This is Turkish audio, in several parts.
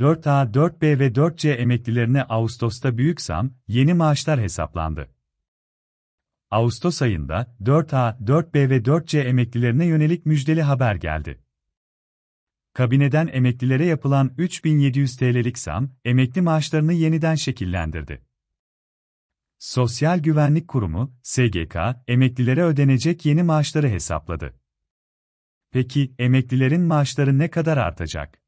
4A, 4B ve 4C emeklilerine Ağustos'ta büyük zam, yeni maaşlar hesaplandı. Ağustos ayında 4A, 4B ve 4C emeklilerine yönelik müjdeli haber geldi. Kabineden emeklilere yapılan 3700 TL'lik zam, emekli maaşlarını yeniden şekillendirdi. Sosyal Güvenlik Kurumu, SGK, emeklilere ödenecek yeni maaşları hesapladı. Peki, emeklilerin maaşları ne kadar artacak?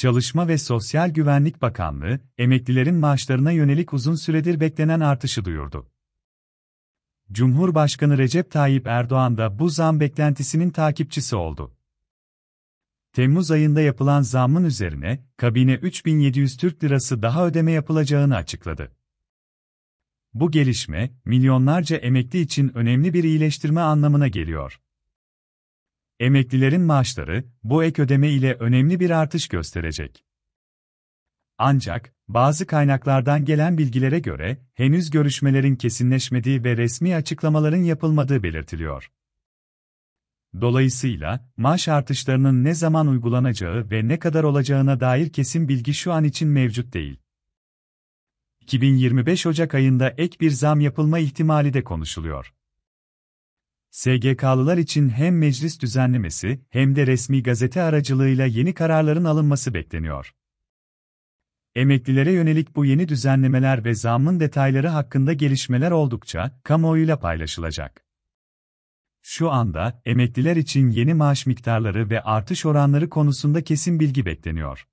Çalışma ve Sosyal Güvenlik Bakanlığı, emeklilerin maaşlarına yönelik uzun süredir beklenen artışı duyurdu. Cumhurbaşkanı Recep Tayyip Erdoğan da bu zam beklentisinin takipçisi oldu. Temmuz ayında yapılan zamın üzerine kabine 3700 Türk Lirası daha ödeme yapılacağını açıkladı. Bu gelişme milyonlarca emekli için önemli bir iyileştirme anlamına geliyor. Emeklilerin maaşları bu ek ödeme ile önemli bir artış gösterecek. Ancak bazı kaynaklardan gelen bilgilere göre henüz görüşmelerin kesinleşmediği ve resmi açıklamaların yapılmadığı belirtiliyor. Dolayısıyla maaş artışlarının ne zaman uygulanacağı ve ne kadar olacağına dair kesin bilgi şu an için mevcut değil. 2025 Ocak ayında ek bir zam yapılma ihtimali de konuşuluyor. SGK'lılar için hem meclis düzenlemesi hem de resmi gazete aracılığıyla yeni kararların alınması bekleniyor. Emeklilere yönelik bu yeni düzenlemeler ve zammın detayları hakkında gelişmeler oldukça kamuoyuyla paylaşılacak. Şu anda emekliler için yeni maaş miktarları ve artış oranları konusunda kesin bilgi bekleniyor.